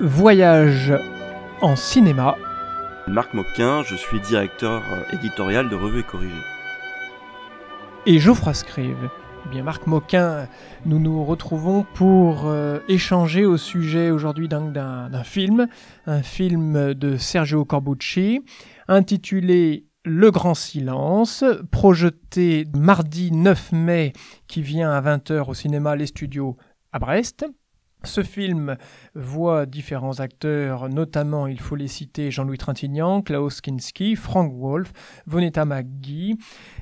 Voyage en cinéma. Marc Moquin, je suis directeur euh, éditorial de Revue et Corrigé. Et Geoffroy Scrive. Eh bien, Marc Moquin, nous nous retrouvons pour euh, échanger au sujet aujourd'hui d'un film, un film de Sergio Corbucci, intitulé le Grand Silence, projeté mardi 9 mai qui vient à 20h au cinéma Les Studios à Brest. Ce film voit différents acteurs, notamment, il faut les citer, Jean-Louis Trintignant, Klaus Kinski, Frank Wolf, Vonetta McGee,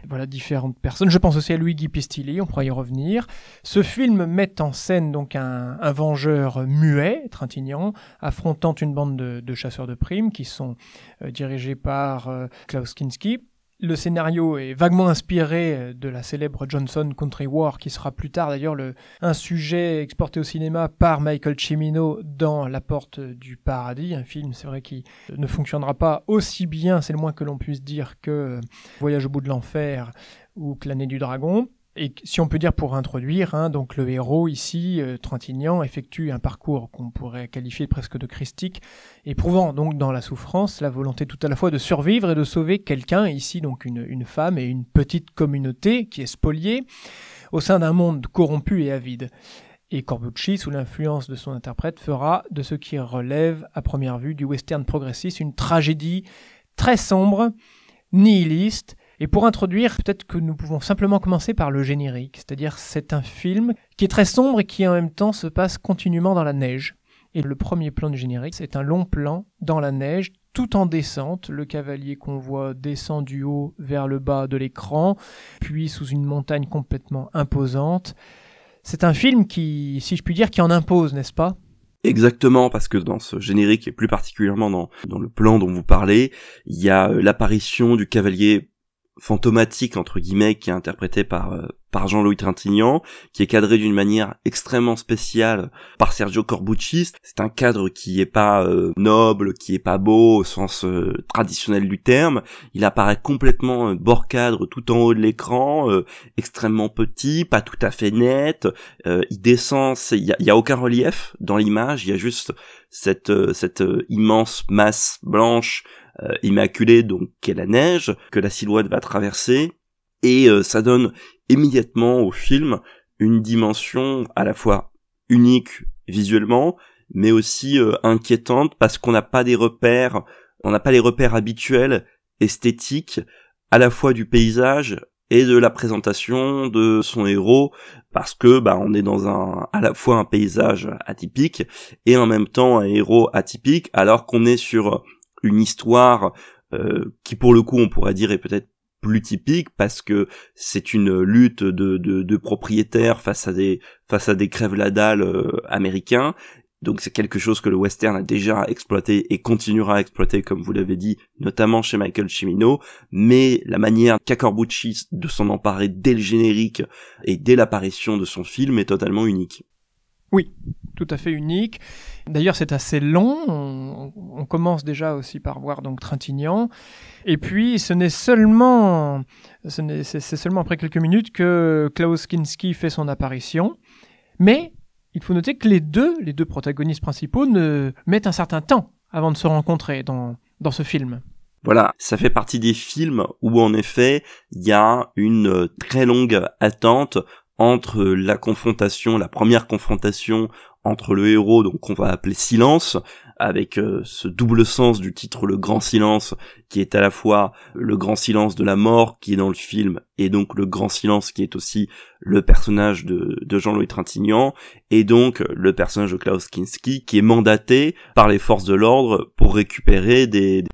voilà différentes personnes. Je pense aussi à Louis-Guy Pistilli, on pourrait y revenir. Ce film met en scène donc un, vengeur muet, Trintignant, affrontant une bande de, chasseurs de primes qui sont euh, dirigés par euh, Klaus Kinski. Le scénario est vaguement inspiré euh, de la célèbre Johnson Country War, qui sera plus tard d'ailleurs un sujet exporté au cinéma par Michael Cimino dans La Porte du Paradis, un film c'est vrai qui euh, ne fonctionnera pas aussi bien, c'est le moins que l'on puisse dire, que euh, Voyage au bout de l'enfer ou que l'année du dragon. Et si on peut dire pour introduire, hein, donc le héros ici, euh, effectue un parcours qu'on pourrait qualifier presque de christique, éprouvant donc dans la souffrance la volonté tout à la fois de survivre et de sauver quelqu'un, ici donc une femme et une petite communauté qui est spoliée, au sein d'un monde corrompu et avide. Et Corbucci, sous l'influence de son interprète, fera de ce qui relève à première vue du western progressiste une tragédie très sombre, nihiliste, et pour introduire, peut-être que nous pouvons simplement commencer par le générique, c'est-à-dire c'est un film qui est très sombre et qui en même temps se passe continuellement dans la neige. Et le premier plan du générique, c'est un long plan dans la neige, tout en descente. Le cavalier qu'on voit descend du haut vers le bas de l'écran, puis sous une montagne complètement imposante. C'est un film qui, si je puis dire, qui en impose, n'est-ce pas Exactement, parce que dans ce générique, et plus particulièrement dans, dans le plan dont vous parlez, il y a euh, l'apparition du cavalier fantomatique entre guillemets qui est interprété par euh, par Jean-Louis Trintignant qui est cadré d'une manière extrêmement spéciale par Sergio Corbucci c'est un cadre qui est pas euh, noble qui est pas beau au sens euh, traditionnel du terme il apparaît complètement bord cadre tout en haut de l'écran extrêmement petit pas tout à fait net il descend il y a, aucun relief dans l'image il y a juste cette immense masse blanche euh, immaculé donc qu'est la neige, que la silhouette va traverser, et euh, ça donne immédiatement au film une dimension à la fois unique visuellement, mais aussi euh, inquiétante parce qu'on n'a pas des repères, on n'a pas les repères habituels, esthétiques, à la fois du paysage et de la présentation de son héros parce que bah on est dans un à la fois un paysage atypique et en même temps un héros atypique alors qu'on est sur une histoire euh, qui pour le coup on pourrait dire est peut-être plus typique parce que c'est une lutte de, propriétaires face à des face à des crèves la dalle euh, américains donc c'est quelque chose que le western a déjà exploité et continuera à exploiter, comme vous l'avez dit, notamment chez Michael Cimino, mais la manière qu'Acorbucci de s'en emparer dès le générique et dès l'apparition de son film est totalement unique. Oui, tout à fait unique. D'ailleurs, c'est assez long. On, commence déjà aussi par voir donc Trintignant. Et puis, ce n'est seulement, c'est seulement après quelques minutes que Klaus Kinski fait son apparition. Mais il faut noter que les deux, les deux protagonistes principaux, ne mettent un certain temps avant de se rencontrer dans, dans ce film. Voilà, ça fait partie des films où en effet il y a une euh, très longue attente entre la confrontation, la première confrontation entre le héros, donc qu'on va appeler Silence, avec euh, ce double sens du titre Le Grand Silence, qui est à la fois le grand silence de la mort qui est dans le film, et donc le grand silence qui est aussi le personnage de, Jean-Louis Trintignant, et donc le personnage de Klaus Kinski, qui est mandaté par les forces de l'ordre pour récupérer des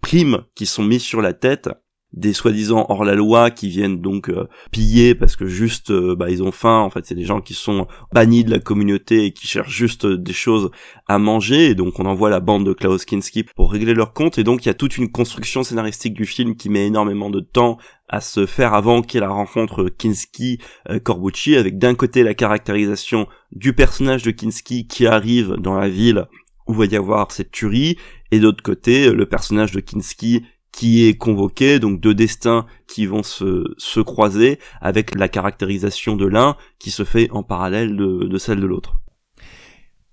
primes qui sont mises sur la tête des soi-disant hors-la-loi qui viennent donc euh, piller parce que juste euh, bah, ils ont faim. En fait, c'est des gens qui sont bannis de la communauté et qui cherchent juste euh, des choses à manger. Et donc on envoie la bande de Klaus Kinski pour régler leur compte. Et donc il y a toute une construction scénaristique du film qui met énormément de temps à se faire avant qu'il la rencontre Kinski-Corbucci, avec d'un côté la caractérisation du personnage de Kinski qui arrive dans la ville où va y avoir cette tuerie, et d'autre côté le personnage de Kinski qui est convoqué, donc deux destins qui vont se, croiser avec la caractérisation de l'un qui se fait en parallèle de, celle de l'autre.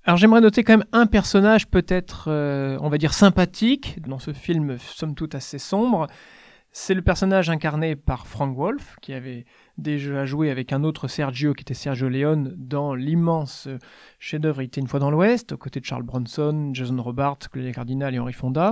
Alors j'aimerais noter quand même un personnage peut-être, euh, on va dire, sympathique dans ce film, somme toute assez sombre. C'est le personnage incarné par Frank Wolf, qui avait déjà joué avec un autre Sergio, qui était Sergio Leone, dans l'immense euh, chef-d'œuvre Il était une fois dans l'Ouest, aux côtés de Charles Bronson, Jason robarts Claudia Cardinal et Henri Fonda.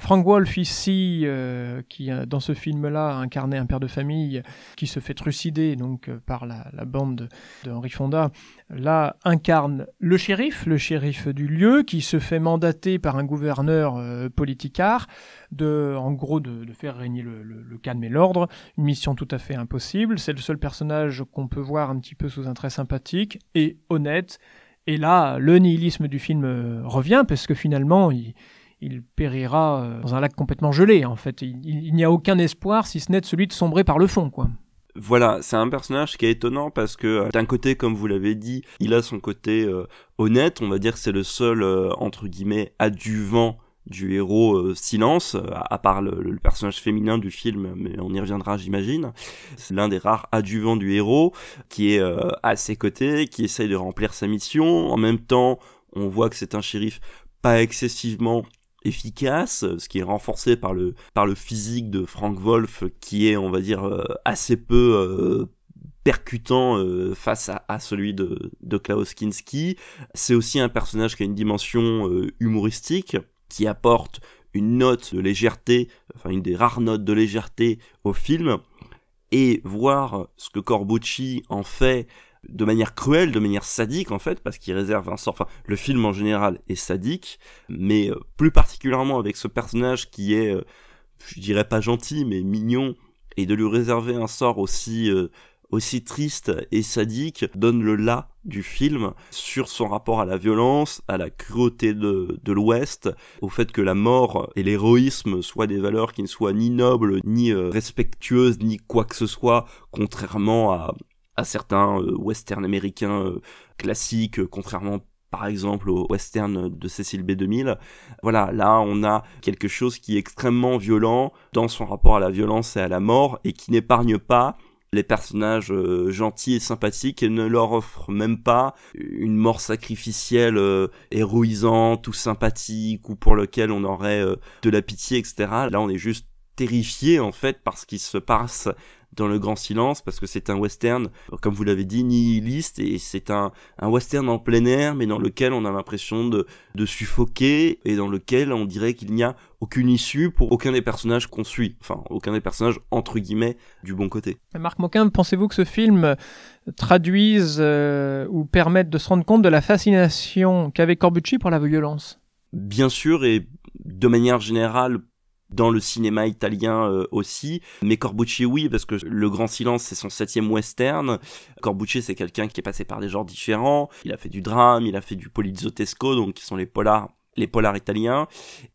Frank Wolf ici, euh, qui euh, dans ce film-là incarné un père de famille qui se fait trucider donc euh, par la, bande d'Henri Fonda, là incarne le shérif, le shérif du lieu, qui se fait mandater par un gouverneur politicard de, en gros, de, faire régner le, le calme et l'ordre. Une mission tout à fait impossible. C'est le seul personnage qu'on peut voir un petit peu sous un trait sympathique et honnête. Et là, le nihilisme du film revient parce que finalement, il, il périra euh, dans un lac complètement gelé. En fait, il, n'y a aucun espoir si ce n'est celui de sombrer par le fond, quoi. Voilà, c'est un personnage qui est étonnant parce que euh, d'un côté, comme vous l'avez dit, il a son côté euh, honnête. On va dire que c'est le seul entre guillemets adjuvant du héros Silence, à, part le, personnage féminin du film, mais on y reviendra j'imagine. C'est l'un des rares adjuvants du héros qui est à ses côtés, qui essaye de remplir sa mission. En même temps, on voit que c'est un shérif pas excessivement efficace, ce qui est renforcé par le, par le physique de Frank Wolf qui est, on va dire, euh, assez peu euh, percutant euh, face à, à, celui de, de Klaus Kinski. C'est aussi un personnage qui a une dimension humoristique, qui apporte une note de légèreté, enfin une des rares notes de légèreté au film, et voir ce que Corbucci en fait de manière cruelle, de manière sadique en fait, parce qu'il réserve un sort. Enfin, le film en général est sadique, mais euh, plus particulièrement avec ce personnage qui est, euh, je dirais pas gentil, mais mignon, et de lui réserver un sort aussi euh, aussi triste et sadique donne le là du film sur son rapport à la violence, à la cruauté de l'Ouest, au fait que la mort et l'héroïsme soient des valeurs qui ne soient ni nobles, ni respectueuses, ni quoi que ce soit, contrairement à, à certains euh, westerns américains euh, classiques, euh, contrairement par exemple au western de Cécile B2000. Voilà, là on a quelque chose qui est extrêmement violent dans son rapport à la violence et à la mort et qui n'épargne pas les personnages gentils et sympathiques et ne leur offre même pas une mort sacrificielle héroïsante ou sympathique ou pour lequel on aurait de la pitié, etc. Là on est juste terrifié en fait par ce qui se passe dans le grand silence parce que c'est un western, comme vous l'avez dit, nihiliste et c'est un, western en plein air mais dans lequel on a l'impression de, suffoquer et dans lequel on dirait qu'il n'y a aucune issue pour aucun des personnages qu'on suit, enfin aucun des personnages entre guillemets du bon côté. Marc Moquin, pensez-vous que ce film traduise euh, ou permette de se rendre compte de la fascination qu'avait Corbucci pour la violence Bien sûr et de manière générale dans le cinéma italien euh, aussi. Mais Corbucci, oui, parce que Le Grand Silence, c'est son septième western. Corbucci, c'est quelqu'un qui est passé par des genres différents. Il a fait du drame, il a fait du polizotesco, donc qui sont les polars les polars italiens,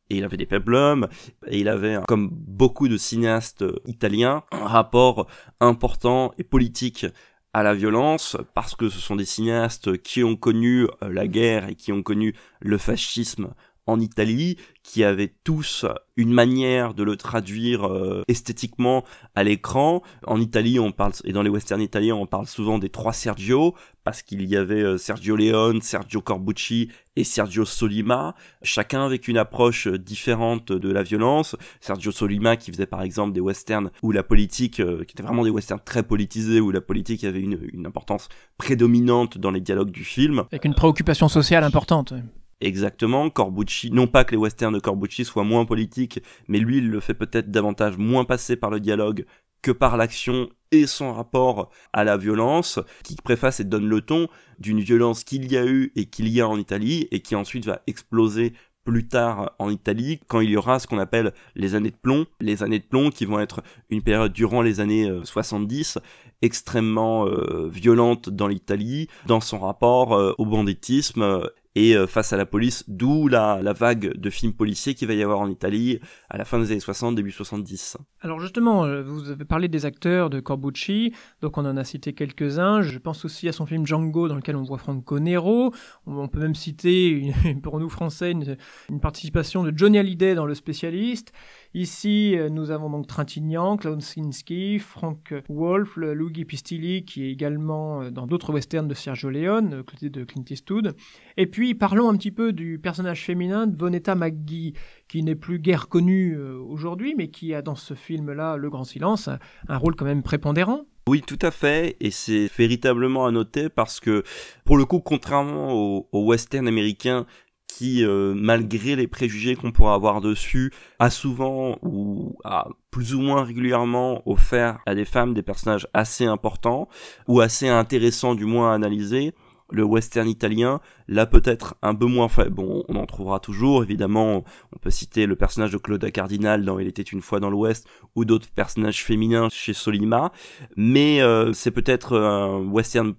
et il avait des peplums, et il avait, comme beaucoup de cinéastes euh, italiens, un rapport important et politique à la violence, parce que ce sont des cinéastes qui ont connu euh, la guerre et qui ont connu le fascisme en Italie, qui avaient tous une manière de le traduire euh, esthétiquement à l'écran. En Italie, on parle et dans les westerns italiens, on parle souvent des trois Sergio parce qu'il y avait euh, Sergio Leone, Sergio Corbucci et Sergio Solima, chacun avec une approche différente de la violence. Sergio Solima qui faisait par exemple des westerns où la politique, euh, qui étaient vraiment des westerns très politisés, où la politique avait une, une importance prédominante dans les dialogues du film. Avec une préoccupation sociale importante. Exactement, Corbucci, non pas que les westerns de Corbucci soient moins politiques, mais lui il le fait peut-être davantage moins passer par le dialogue que par l'action et son rapport à la violence, qui préface et donne le ton d'une violence qu'il y a eu et qu'il y a en Italie, et qui ensuite va exploser plus tard en Italie, quand il y aura ce qu'on appelle les années de plomb, les années de plomb qui vont être une période durant les années 70 euh, extrêmement euh, violente dans l'Italie, dans son rapport euh, au banditisme, et euh, face à la police, d'où la, vague de films policiers qu'il va y avoir en Italie à la fin des années 60, début 70. Alors justement, euh, vous avez parlé des acteurs de Corbucci, donc on en a cité quelques-uns. Je pense aussi à son film Django dans lequel on voit Franco Nero. On peut même citer, pour nous français, une, une participation de Johnny Hallyday dans Le Spécialiste. Ici, euh, nous avons donc Trintignant, Sinski, Frank Wolf, Luigi Pistilli, qui est également euh, dans d'autres westerns de Sergio Leone, euh, côté de Clint Eastwood. Et puis, parlons un petit peu du personnage féminin de Vonetta McGee, qui n'est plus guère connu aujourd'hui, mais qui a dans ce film-là, Le Grand Silence, un rôle quand même prépondérant. Oui, tout à fait, et c'est véritablement à noter parce que, pour le coup, contrairement aux au westerns américains qui, euh, malgré les préjugés qu'on pourrait avoir dessus, a souvent ou a plus ou moins régulièrement offert à des femmes des personnages assez importants ou assez intéressants du moins à analyser. Le western italien, là peut-être un peu moins fait. Bon, on en trouvera toujours, évidemment. On peut citer le personnage de Claude Cardinal dans Il était une fois dans l'Ouest ou d'autres personnages féminins chez Solima. Mais euh, c'est peut-être un western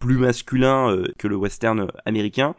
plus masculin euh, que le western euh, américain.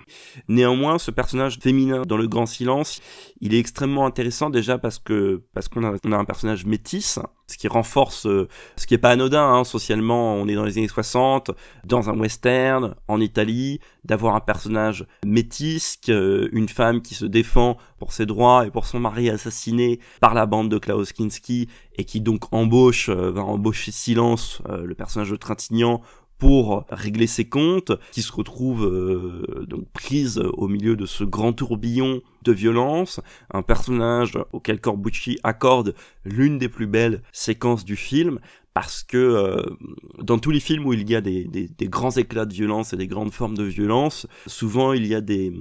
Néanmoins, ce personnage féminin dans le grand silence, il est extrêmement intéressant déjà parce que parce qu'on a, un personnage métisse, ce qui renforce euh, ce qui est pas anodin hein, socialement. On est dans les années 60, dans un western en Italie, d'avoir un personnage métis, une femme qui se défend pour ses droits et pour son mari assassiné par la bande de Klaus Kinski et qui donc embauche va embaucher Silence, le personnage de Trintignant pour régler ses comptes, qui se retrouve euh, donc prise au milieu de ce grand tourbillon de violence, un personnage auquel Corbucci accorde l'une des plus belles séquences du film, parce que euh, dans tous les films où il y a des, grands éclats de violence et des grandes formes de violence, souvent il y a des...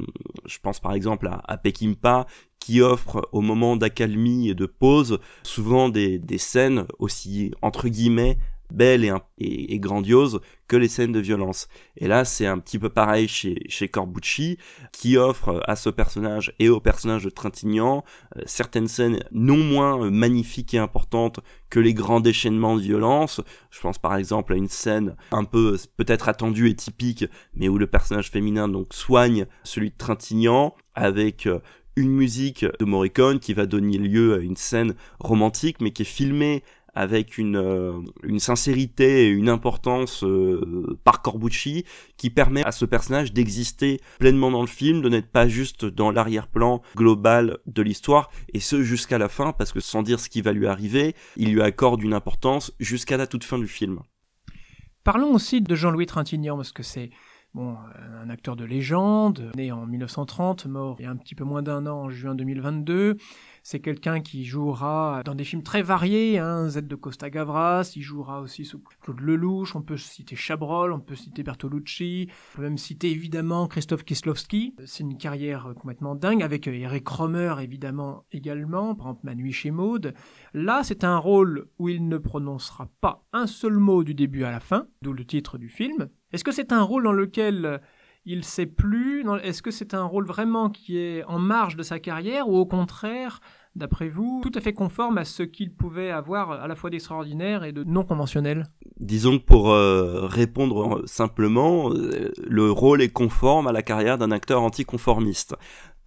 Je pense par exemple à, à Peckinpah, qui offre au moment d'accalmie et de pause souvent des, des scènes aussi entre guillemets belle et, grandiose que les scènes de violence. Et là, c'est un petit peu pareil chez, Corbucci, qui offre euh, à ce personnage et au personnage de Trintignant euh, certaines scènes non moins euh, magnifiques et importantes que les grands déchaînements de violence. Je pense par exemple à une scène un peu peut-être attendue et typique, mais où le personnage féminin donc soigne celui de Trintignant avec une musique de Morricone qui va donner lieu à une scène romantique mais qui est filmée avec euh, une, sincérité et une importance euh, par Corbucci qui permet à ce personnage d'exister pleinement dans le film, de n'être pas juste dans l'arrière-plan global de l'histoire, et ce jusqu'à la fin, parce que sans dire ce qui va lui arriver, il lui accorde une importance jusqu'à la toute fin du film. Parlons aussi de Jean-Louis Trintignant, parce que c'est Bon, un acteur de légende, né en 1930, mort il y a un petit peu moins d'un an en juin 2022. C'est quelqu'un qui jouera dans des films très variés, hein, Z de Costa Gavras, il jouera aussi sous Claude Lelouch, on peut citer Chabrol, on peut citer Bertolucci, on peut même citer évidemment Christophe Kieslowski. C'est une carrière complètement dingue, avec euh, Eric Romer évidemment également, par exemple Ma nuit chez Maud. Là, c'est un rôle où il ne prononcera pas un seul mot du début à la fin, d'où le titre du film. Est-ce que c'est un rôle dans lequel euh, il s'est plu Est-ce que c'est un rôle vraiment qui est en marge de sa carrière ou au contraire, d'après vous, tout à fait conforme à ce qu'il pouvait avoir euh, à la fois d'extraordinaire et de non conventionnel Disons que pour euh, répondre simplement, le rôle est conforme à la carrière d'un acteur anticonformiste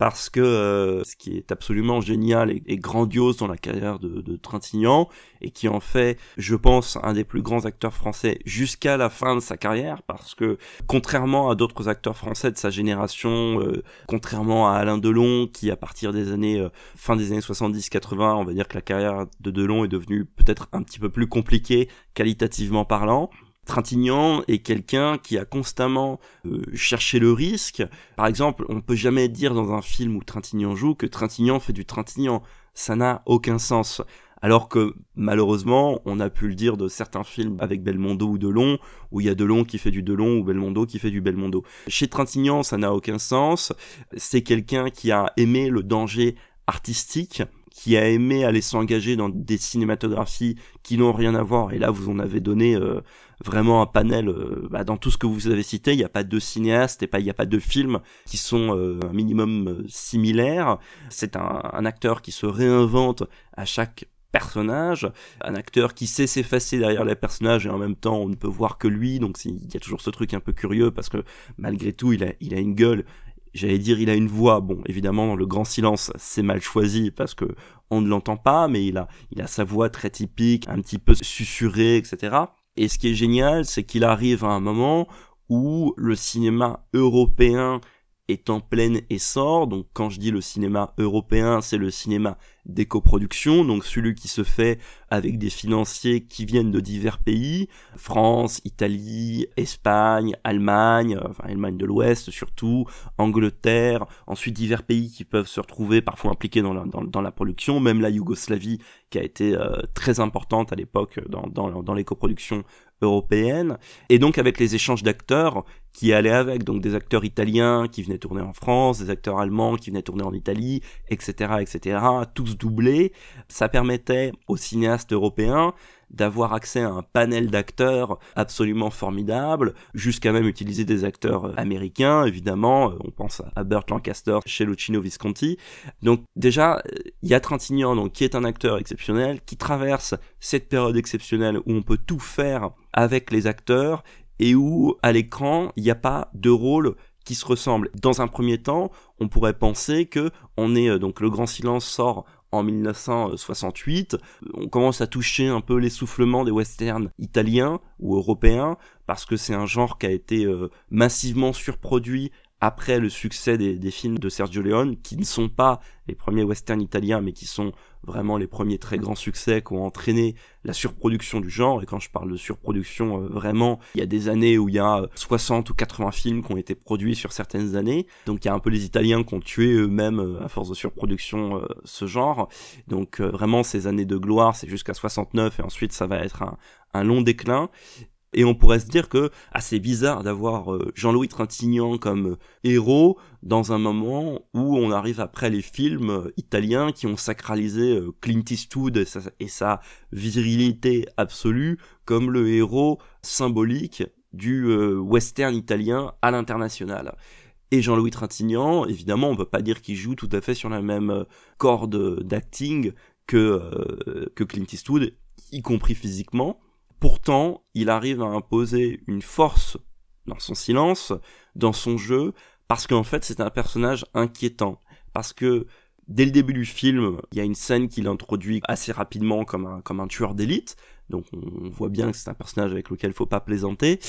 parce que euh, ce qui est absolument génial et, grandiose dans la carrière de, de, Trintignant et qui en fait, je pense, un des plus grands acteurs français jusqu'à la fin de sa carrière, parce que contrairement à d'autres acteurs français de sa génération, euh, contrairement à Alain Delon qui à partir des années euh, fin des années 70-80, on va dire que la carrière de Delon est devenue peut-être un petit peu plus compliquée qualitativement parlant. Trintignant est quelqu'un qui a constamment euh, cherché le risque. Par exemple, on peut jamais dire dans un film où Trintignant joue que Trintignant fait du Trintignant. Ça n'a aucun sens. Alors que malheureusement, on a pu le dire de certains films avec Belmondo ou Delon, où il y a Delon qui fait du Delon ou Belmondo qui fait du Belmondo. Chez Trintignant, ça n'a aucun sens. C'est quelqu'un qui a aimé le danger artistique qui a aimé aller s'engager dans des cinématographies qui n'ont rien à voir. Et là, vous en avez donné euh, vraiment un panel. Euh, bah, dans tout ce que vous avez cité, il n'y a pas deux cinéastes et pas il n'y a pas deux films qui sont euh, un minimum similaires. C'est un, acteur qui se réinvente à chaque personnage, un acteur qui sait s'effacer derrière les personnages et en même temps on ne peut voir que lui, donc il y a toujours ce truc un peu curieux parce que malgré tout il il a une gueule j'allais dire il a une voix. Bon, évidemment, dans le grand silence, c'est mal choisi parce que on ne l'entend pas, mais il a, il a sa voix très typique, un petit peu susurrée, etc. Et ce qui est génial, c'est qu'il arrive à un moment où le cinéma européen est en plein essor. Donc quand je dis le cinéma européen, c'est le cinéma des coproductions, donc celui qui se fait avec des financiers qui viennent de divers pays, France, Italie, Espagne, Allemagne, enfin Allemagne de l'Ouest surtout, Angleterre, ensuite divers pays qui peuvent se retrouver parfois impliqués dans la, dans, la production, même la Yougoslavie qui a été euh, très importante à l'époque dans, dans, dans les coproductions européenne, et donc avec les échanges d'acteurs qui allaient avec, donc des acteurs italiens qui venaient tourner en France, des acteurs allemands qui venaient tourner en Italie, etc., etc., tous doublé, Ça permettait aux cinéastes européens d'avoir accès à un panel d'acteurs absolument formidable, jusqu'à même utiliser des acteurs euh, américains, évidemment, euh, on pense à Burt Lancaster chez Lucino Visconti. Donc déjà, euh, il y a Trintignant, donc, qui est un acteur exceptionnel, qui traverse cette période exceptionnelle où on peut tout faire avec les acteurs, et où, à l'écran, il n'y a pas de rôle qui se ressemble. Dans un premier temps, on pourrait penser que on est donc le grand silence sort en 1968. Euh, on commence à toucher un peu l'essoufflement des westerns italiens ou européens parce que c'est un genre qui a été euh, massivement surproduit après le succès des, films de Sergio Leone, qui ne sont pas les premiers westerns italiens, mais qui sont vraiment les premiers très grands succès qui ont entraîné la surproduction du genre. Et quand je parle de surproduction, euh, vraiment, il y a des années où il y a 60 euh, ou 80 films qui ont été produits sur certaines années. Donc il y a un peu les Italiens qui ont tué eux-mêmes, euh, à force de surproduction, ce genre. Donc vraiment, ces années de gloire, c'est jusqu'à 69 et ensuite ça va être un long déclin. Et on pourrait se dire que ah, c'est bizarre d'avoir euh, Jean-Louis Trintignant comme euh, héros dans un moment où on arrive après les films euh, italiens qui ont sacralisé Clint Eastwood et sa, virilité absolue comme le héros symbolique du western italien à l'international. Et Jean-Louis Trintignant, évidemment, on ne peut pas dire qu'il joue tout à fait sur la même corde d'acting que, que Clint Eastwood, y compris physiquement. Pourtant, il arrive à imposer une force dans son silence, dans son jeu, parce qu'en fait c'est un personnage inquiétant. Parce que dès le début du film, il y a une scène qu'il introduit assez rapidement comme un, comme un tueur d'élite, donc on voit bien que c'est un personnage avec lequel il ne faut pas plaisanter.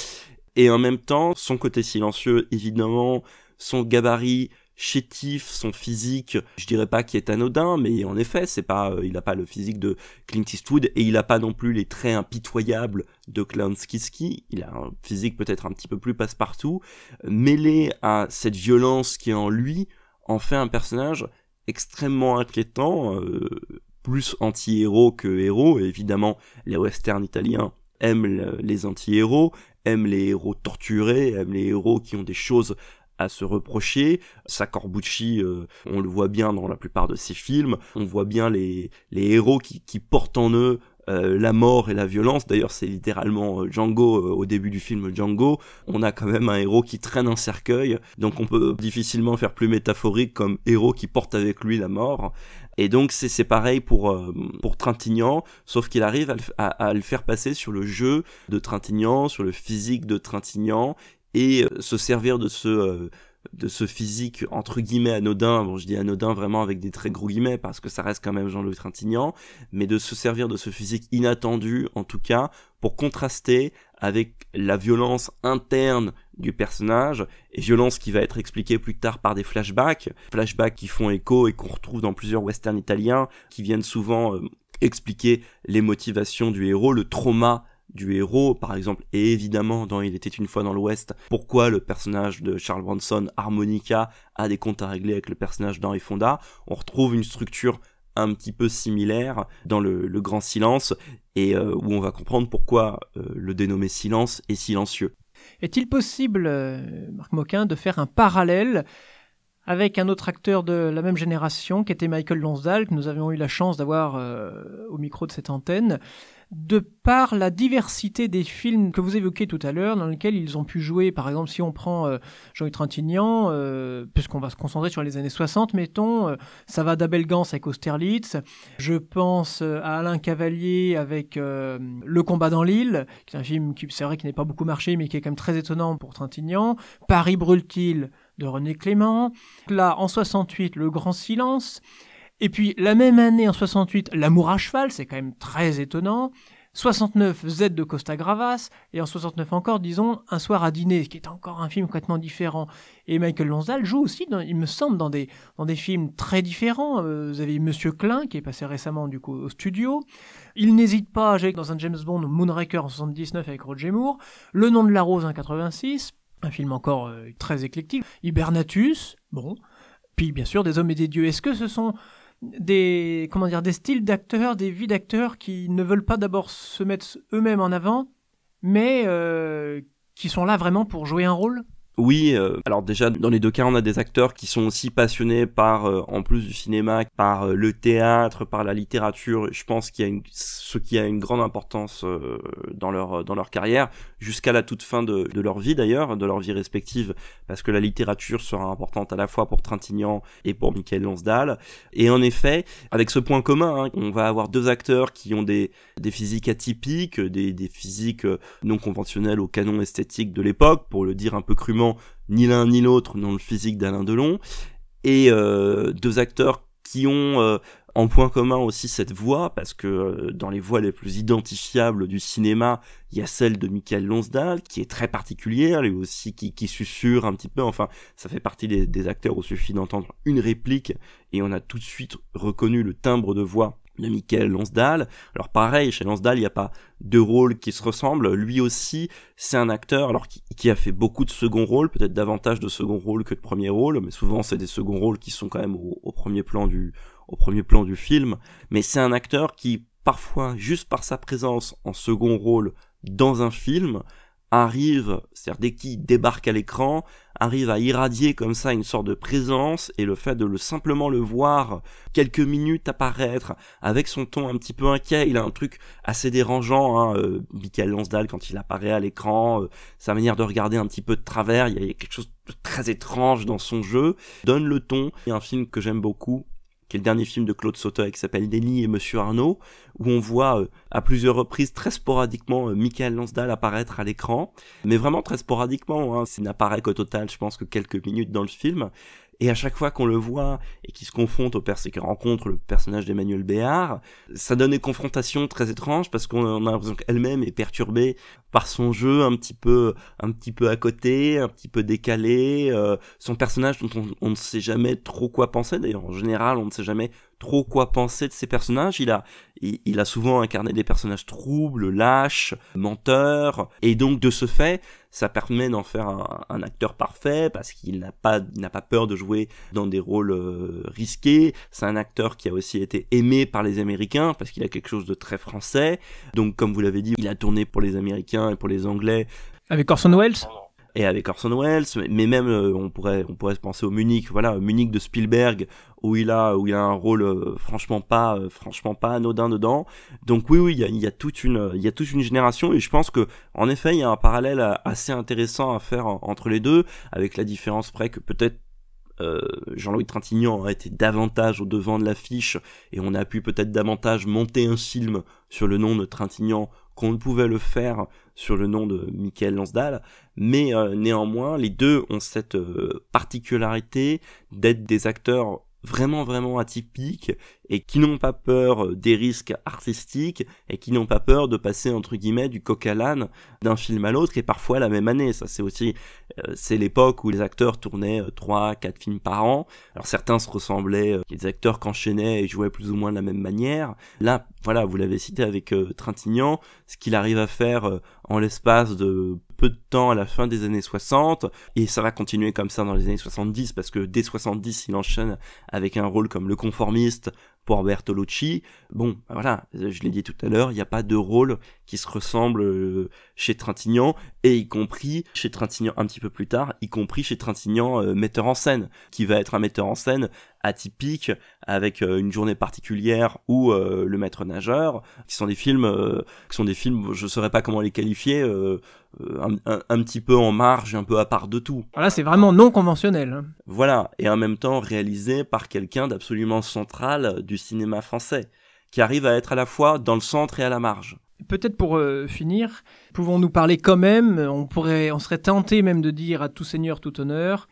Et en même temps, son côté silencieux, évidemment, son gabarit, chétif, son physique, je dirais pas qu'il est anodin, mais en effet, c'est pas, euh, il a pas le physique de Clint Eastwood et il a pas non plus les traits impitoyables de Skisky Il a un physique peut-être un petit peu plus passe-partout, mêlé à cette violence qui est en lui, en fait un personnage extrêmement inquiétant, euh, plus anti-héros que héros. évidemment, les westerns italiens aiment les anti-héros, aiment les héros torturés, aiment les héros qui ont des choses se reprocher. sa euh, on le voit bien dans la plupart de ses films, on voit bien les, les héros qui, portent en eux euh, la mort et la violence. D'ailleurs, c'est littéralement euh, Django au début du film Django. On a quand même un héros qui traîne un cercueil, donc on peut difficilement faire plus métaphorique comme héros qui porte avec lui la mort. Et donc c'est pareil pour pour Trintignant, sauf qu'il arrive à, à, le faire passer sur le jeu de Trintignant, sur le physique de Trintignant et euh, se servir de ce euh, de ce physique entre guillemets anodin, bon je dis anodin vraiment avec des très gros guillemets parce que ça reste quand même Jean-Louis Trintignant, mais de se servir de ce physique inattendu en tout cas pour contraster avec la violence interne du personnage, et violence qui va être expliquée plus tard par des flashbacks, flashbacks qui font écho et qu'on retrouve dans plusieurs westerns italiens, qui viennent souvent euh, expliquer les motivations du héros, le trauma du héros, par exemple, et évidemment dans Il était une fois dans l'Ouest, pourquoi le personnage de Charles Branson, Harmonica, a des comptes à régler avec le personnage d'Henry Fonda, on retrouve une structure un petit peu similaire dans le, grand silence, et euh, où on va comprendre pourquoi euh, le dénommé silence est silencieux. Est-il possible, euh, Marc Moquin, de faire un parallèle avec un autre acteur de la même génération, qui était Michael Lonsdale, que nous avions eu la chance d'avoir au micro de cette antenne, de par la diversité des films que vous évoquez tout à l'heure, dans lesquels ils ont pu jouer, par exemple, si on prend euh, Jean-Yves Trintignant, euh, puisqu'on va se concentrer sur les années 60, mettons, ça euh, va d'Abel Gance avec Austerlitz, je pense à Alain Cavalier avec Le combat dans l'île, qui est un film qui, c'est vrai, qui n'est pas beaucoup marché, mais qui est quand même très étonnant pour Trintignant, Paris brûle-t-il de René Clément, là, en 68, Le grand silence, et puis la même année, en 68, L'amour à cheval, c'est quand même très étonnant. 69 Z de Costa Gravas, et en 69 encore, disons, Un soir à dîner, qui est encore un film complètement différent. Et Michael Lonsdale joue aussi, dans, il me semble, dans des, dans des films très différents. Euh, vous avez Monsieur Klein, qui est passé récemment du coup au studio. Il n'hésite pas à jouer dans un James Bond Moonraker en 79 avec Roger Moore. Le nom de la rose en 86, un film encore euh, très éclectique. Hibernatus, bon. Puis bien sûr, Des hommes et des dieux. Est-ce que ce sont des comment dire des styles d'acteurs, des vies d'acteurs qui ne veulent pas d'abord se mettre eux-mêmes en avant, mais euh, qui sont là vraiment pour jouer un rôle oui, euh, alors déjà dans les deux cas, on a des acteurs qui sont aussi passionnés par, euh, en plus du cinéma, par euh, le théâtre, par la littérature. Je pense qu'il y a une, ce qui a une grande importance dans leur dans leur carrière jusqu'à la toute fin de, de leur vie d'ailleurs, de leur vie respective, parce que la littérature sera importante à la fois pour Trintignant et pour Michael Lonsdal. Et en effet, avec ce point commun, hein, on va avoir deux acteurs qui ont des des physiques atypiques, des des physiques non conventionnelles au canon esthétique de l'époque, pour le dire un peu crûment ni l'un ni l'autre dans le physique d'Alain Delon, et euh, deux acteurs qui ont euh, en point commun aussi cette voix, parce que euh, dans les voix les plus identifiables du cinéma, il y a celle de Michael Lonsdale, qui est très particulière, et aussi, qui, qui susurre un petit peu, enfin, ça fait partie des, des acteurs où il suffit d'entendre une réplique, et on a tout de suite reconnu le timbre de voix de Michael Lonsdal. Alors pareil, chez Lonsdal, il n'y a pas deux rôles qui se ressemblent. Lui aussi, c'est un acteur alors qui, a fait beaucoup de second rôle, peut-être davantage de second rôle que de premier rôle, mais souvent c'est des second rôles qui sont quand même au, premier plan du au premier plan du film. Mais c'est un acteur qui parfois, juste par sa présence en second rôle dans un film, arrive, c'est-à-dire dès qu'il débarque à l'écran, arrive à irradier comme ça une sorte de présence et le fait de le simplement le voir quelques minutes apparaître avec son ton un petit peu inquiet, il a un truc assez dérangeant, hein, euh, Michael Lonsdal quand il apparaît à l'écran, euh, sa manière de regarder un petit peu de travers, il y a quelque chose de très étrange dans son jeu, donne le ton, il un film que j'aime beaucoup, qui est le dernier film de Claude Sautoy qui s'appelle Denis et Monsieur Arnaud, où on voit euh, à plusieurs reprises très sporadiquement euh, Michael Lansdal apparaître à l'écran, mais vraiment très sporadiquement, hein, n'apparaît qu'au total je pense que quelques minutes dans le film, et à chaque fois qu'on le voit et qu'il se confronte au qu'il rencontre le personnage d'Emmanuel Béard, ça donne des confrontations très étranges parce qu'on a l'impression qu'elle-même est perturbée par son jeu un petit peu, un petit peu à côté, un petit peu décalé, euh, son personnage dont on, ne sait jamais trop quoi penser. D'ailleurs, en général, on ne sait jamais trop quoi penser de ses personnages. Il a, il, a souvent incarné des personnages troubles, lâches, menteurs, et donc de ce fait, ça permet d'en faire un, acteur parfait parce qu'il n'a pas, n'a pas peur de jouer dans des rôles euh, risqués. C'est un acteur qui a aussi été aimé par les Américains parce qu'il a quelque chose de très français. Donc, comme vous l'avez dit, il a tourné pour les Américains et pour les Anglais. Avec Orson Welles et avec Orson Welles, mais même euh, on pourrait on pourrait penser au Munich, voilà, Munich de Spielberg où il a où il a un rôle euh, franchement pas euh, franchement pas anodin dedans. Donc oui oui, il y a, toute une il y a toute une génération et je pense que en effet, il y a un parallèle assez intéressant à faire entre les deux avec la différence près que peut-être Jean-Louis Trintignant a été davantage au devant de l'affiche et on a pu peut-être davantage monter un film sur le nom de Trintignant qu'on ne pouvait le faire sur le nom de Michael Lansdal, mais euh, néanmoins les deux ont cette euh, particularité d'être des acteurs vraiment vraiment atypiques et qui n'ont pas peur euh, des risques artistiques et qui n'ont pas peur de passer entre guillemets du coq à l'âne d'un film à l'autre et parfois la même année. Ça c'est aussi euh, c'est l'époque où les acteurs tournaient euh, trois quatre films par an. Alors certains se ressemblaient, les acteurs qu'enchaînaient et jouaient plus ou moins de la même manière. Là voilà vous l'avez cité avec Trintignant, ce qu'il arrive à faire en l'espace de peu de temps à la fin des années 60 et ça va continuer comme ça dans les années 70 parce que dès 70 il enchaîne avec un rôle comme le conformiste pour Bertolucci. Bon, bah voilà, je l'ai dit tout à l'heure, il n'y a pas de rôle qui se ressemble euh, chez Trintignant, et y compris chez Trintignant un petit peu plus tard, y compris chez Trintignant euh, metteur en scène, qui va être un metteur en scène atypiques avec euh, une journée particulière ou euh, le maître nageur qui sont des films euh, qui sont des films je saurais pas comment les qualifier un, petit peu en marge, un peu à part de tout. Voilà, ah, c'est vraiment non conventionnel. Hein. Voilà, et en même temps réalisé par quelqu'un d'absolument central du cinéma français, qui arrive à être à la fois dans le centre et à la marge. Peut-être pour finir, pouvons-nous parler quand même, on, pourrait, on serait tenté même de dire à tout seigneur, tout honneur,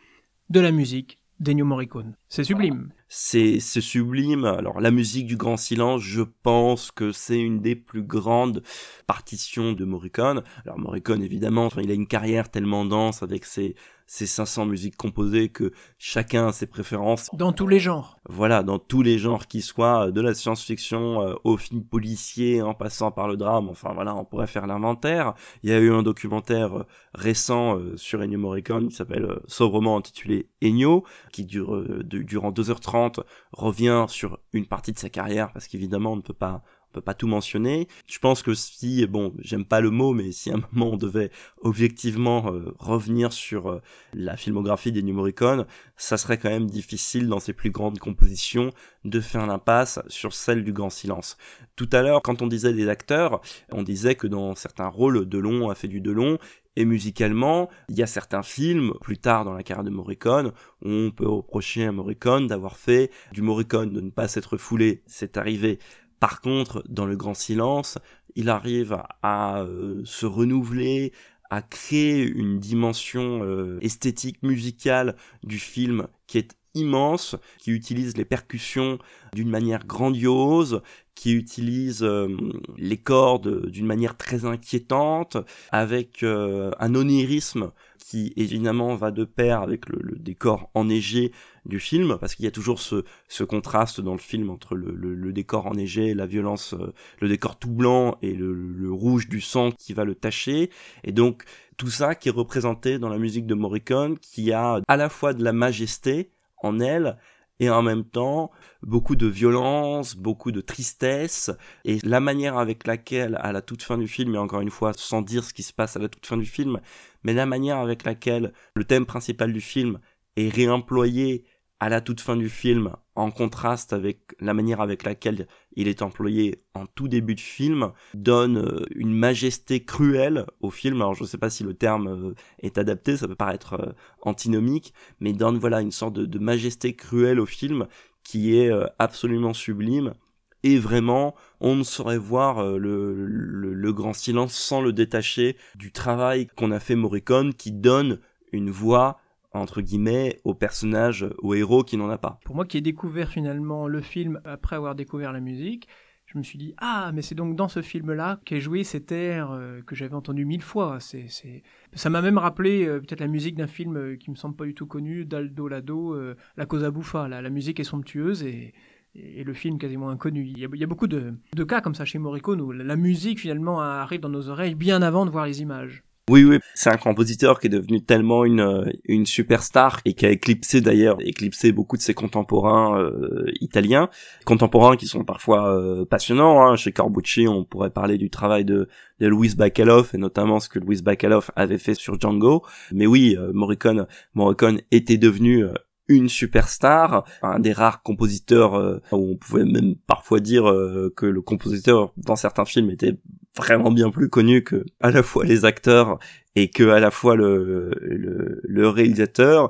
de la musique d'Ennio Morricone. C'est sublime. C'est sublime. Alors la musique du grand silence, je pense que c'est une des plus grandes partitions de Morricone. Alors Morricone évidemment, il a une carrière tellement dense avec ses ces 500 musiques composées, que chacun a ses préférences. Dans tous les genres. Voilà, dans tous les genres qui soient, euh, de la science-fiction euh, au film policier, en passant par le drame, enfin voilà, on pourrait faire l'inventaire. Il y a eu un documentaire euh, récent sur Ennio Morricone qui s'appelle sobrement intitulé Ennio, qui dure, durant 2h30 revient sur une partie de sa carrière, parce qu'évidemment on ne peut pas peut pas tout mentionner. Je pense que si, bon, j'aime pas le mot, mais si à un moment on devait objectivement euh, revenir sur euh, la filmographie des Morricone, ça serait quand même difficile dans ses plus grandes compositions de faire l'impasse sur celle du grand silence. Tout à l'heure, quand on disait des acteurs, on disait que dans certains rôles, Delon a fait du Delon, et musicalement, il y a certains films, plus tard dans la carrière de Morricone, où on peut reprocher à Morricone d'avoir fait du Morricone, de ne pas s'être foulé, c'est arrivé. Par contre, dans le grand silence, il arrive à euh, se renouveler, à créer une dimension euh, esthétique musicale du film qui est immense, qui utilise les percussions d'une manière grandiose, qui utilise euh, les cordes d'une manière très inquiétante, avec euh, un onirisme qui évidemment va de pair avec le, décor enneigé du film, parce qu'il y a toujours ce, contraste dans le film entre le, décor enneigé, la violence, euh, le décor tout blanc et le, rouge du sang qui va le tacher, et donc tout ça qui est représenté dans la musique de Morricone, qui a à la fois de la majesté, en elle et en même temps beaucoup de violence, beaucoup de tristesse et la manière avec laquelle à la toute fin du film et encore une fois sans dire ce qui se passe à la toute fin du film, mais la manière avec laquelle le thème principal du film est réemployé à la toute fin du film, en contraste avec la manière avec laquelle il est employé en tout début de film, donne euh, une majesté cruelle au film. Alors je ne sais pas si le terme euh, est adapté, ça peut paraître euh, antinomique, mais donne voilà une sorte de, majesté cruelle au film qui est absolument sublime. Et vraiment, on ne saurait voir le grand silence sans le détacher du travail qu'on a fait Morricone qui donne une voix entre guillemets, au personnage, au héros qui n'en a pas. Pour moi qui ai découvert finalement le film après avoir découvert la musique, je me suis dit, ah, mais c'est donc dans ce film-là qu'est joué cet air euh, que j'avais entendu mille fois. C'est, c'est... Ça m'a même rappelé euh, peut-être la musique d'un film euh, qui me semble pas du tout connu, d'Aldo Lado, La Cosa Buffa. La musique est somptueuse et, le film quasiment inconnu. Il y a, beaucoup de, cas comme ça chez Morricone où la musique finalement arrive dans nos oreilles bien avant de voir les images. Oui, oui. C'est un compositeur qui est devenu tellement une, euh, une superstar et qui a éclipsé d'ailleurs, éclipsé beaucoup de ses contemporains euh, italiens, contemporains qui sont parfois euh, passionnants. Hein. Chez Corbucci, on pourrait parler du travail de, de Louis Bacalov et notamment ce que Louis Bacalov avait fait sur Django. Mais oui, Morricone, Morricone était devenu une superstar, un des rares compositeurs euh, où on pouvait même parfois dire euh, que le compositeur dans certains films était vraiment bien plus connu que à la fois les acteurs et que à la fois le, le réalisateur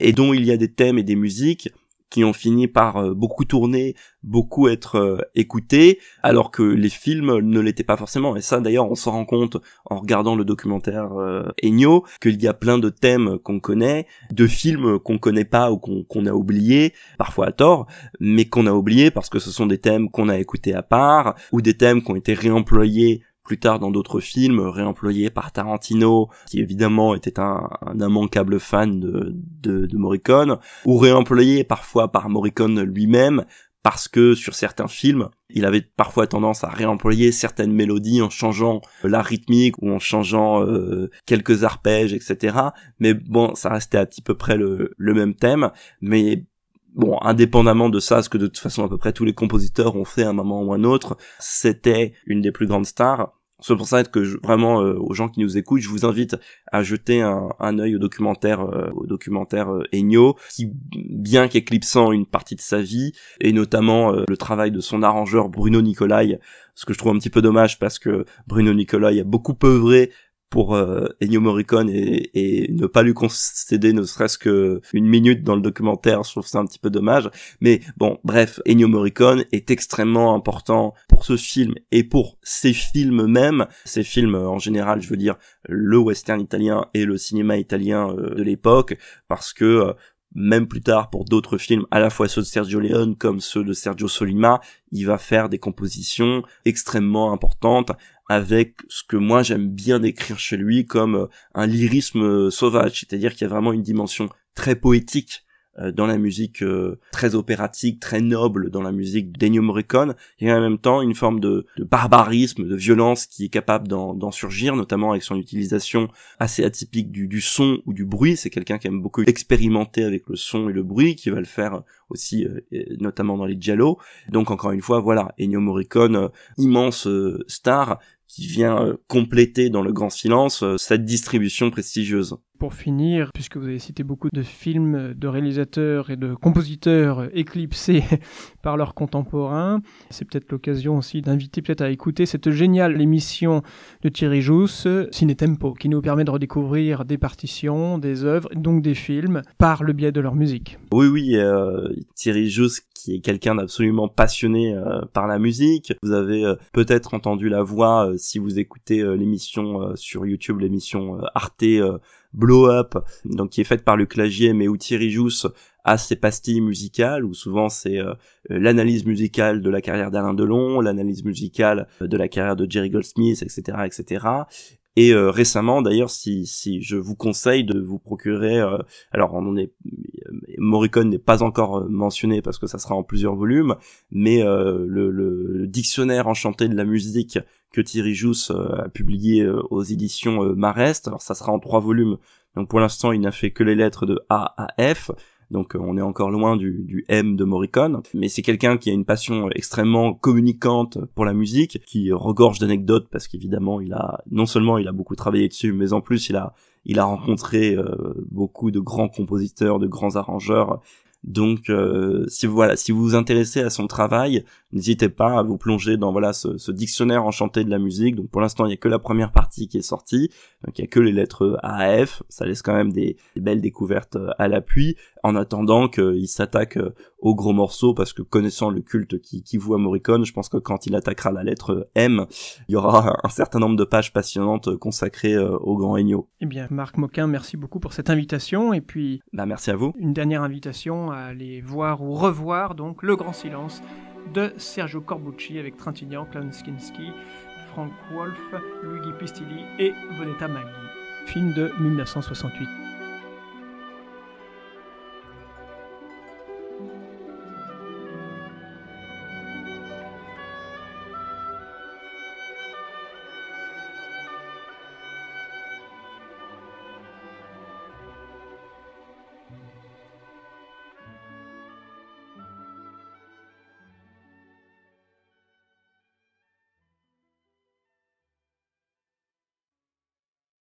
et dont il y a des thèmes et des musiques qui ont fini par euh, beaucoup tourner, beaucoup être euh, écoutés, alors que les films ne l'étaient pas forcément. Et ça, d'ailleurs, on s'en rend compte en regardant le documentaire euh, Ennio, qu'il y a plein de thèmes qu'on connaît, de films qu'on connaît pas ou qu'on a oubliés, parfois à tort, mais qu'on a oubliés parce que ce sont des thèmes qu'on a écoutés à part, ou des thèmes qui ont été réemployés plus tard dans d'autres films, réemployé par Tarantino, qui évidemment était un, immanquable fan de, Morricone, ou réemployé parfois par Morricone lui-même, parce que sur certains films, il avait parfois tendance à réemployer certaines mélodies en changeant la rythmique ou en changeant euh, quelques arpèges, etc. Mais bon, ça restait à petit peu près le, le même thème. Mais bon, indépendamment de ça, ce que de toute façon à peu près tous les compositeurs ont fait à un moment ou un autre, c'était une des plus grandes stars. C'est pour ça que vraiment euh, aux gens qui nous écoutent, je vous invite à jeter un, un œil au documentaire, euh, au documentaire euh, qui bien qu'éclipsant une partie de sa vie et notamment euh, le travail de son arrangeur Bruno Nicolai, ce que je trouve un petit peu dommage parce que Bruno Nicolai a beaucoup œuvré pour euh, Ennio Morricone et, et, ne pas lui concéder ne serait-ce que une minute dans le documentaire. Je trouve ça un petit peu dommage. Mais bon, bref, Ennio Morricone est extrêmement important pour ce film et pour ces films même. Ces films euh, en général, je veux dire, le western italien et le cinéma italien euh, de l'époque, parce que même plus tard pour d'autres films, à la fois ceux de Sergio Leone comme ceux de Sergio Solima, il va faire des compositions extrêmement importantes avec ce que moi j'aime bien décrire chez lui comme euh, un lyrisme euh, sauvage, c'est-à-dire qu'il y a vraiment une dimension très poétique euh, dans la musique euh, très opératique, très noble, dans la musique il y et en même temps une forme de, barbarisme, de violence qui est capable d'en surgir, notamment avec son utilisation assez atypique du, du son ou du bruit. C'est quelqu'un qui aime beaucoup expérimenter avec le son et le bruit, qui va le faire aussi euh, notamment dans les Giallo. Donc encore une fois, voilà, Ennio Morricone, euh, immense euh, star qui vient compléter dans le grand silence cette distribution prestigieuse. Pour finir, puisque vous avez cité beaucoup de films de réalisateurs et de compositeurs éclipsés par leurs contemporains, c'est peut-être l'occasion aussi d'inviter peut-être à écouter cette géniale émission de Thierry Jousse, Tempo, qui nous permet de redécouvrir des partitions, des œuvres, donc des films, par le biais de leur musique. Oui, oui, euh, Thierry Jousse qui est quelqu'un d'absolument passionné euh, par la musique. Vous avez euh, peut-être entendu la voix euh, si vous écoutez l'émission sur YouTube, l'émission Arte Blow Up, donc qui est faite par le clavier, mais où Thierry Jousse a ses pastilles musicales, où souvent c'est l'analyse musicale de la carrière d'Alain Delon, l'analyse musicale de la carrière de Jerry Goldsmith, etc., etc. Et euh, récemment, d'ailleurs, si, je vous conseille de vous procurer, euh, alors on est euh, Morricone n'est pas encore mentionné parce que ça sera en plusieurs volumes, mais le, dictionnaire enchanté de la musique que Thierry Jousse a publié aux éditions Marest, alors ça sera en trois volumes. Donc pour l'instant, il n'a fait que les lettres de A à F. Donc euh, on est encore loin du, M de Morricone, mais c'est quelqu'un qui a une passion extrêmement communicante pour la musique, qui regorge d'anecdotes parce qu'évidemment il a non seulement il a beaucoup travaillé dessus, mais en plus il a il a rencontré euh, beaucoup de grands compositeurs, de grands arrangeurs. Donc euh, si voilà, si vous vous intéressez à son travail, n'hésitez pas à vous plonger dans voilà ce, dictionnaire enchanté de la musique. Donc pour l'instant, il n'y a que la première partie qui est sortie, donc il n'y a que les lettres A à F. Ça laisse quand même des belles découvertes à l'appui en attendant qu'il s'attaque euh, au gros morceaux, parce que connaissant le culte qui, qui voue à Morricone, je pense que quand il attaquera la lettre euh, M, il y aura un certain nombre de pages passionnantes euh, consacrées au grand Ennio. Eh bien, Marc Moquin, merci beaucoup pour cette invitation et puis. Bah, merci à vous. Une dernière invitation à aller voir ou revoir donc Le Grand Silence de Sergio Corbucci avec Trintignant, Clown Frank Wolf, Luigi Pistilli et Veneta Maggi. Film de 1968.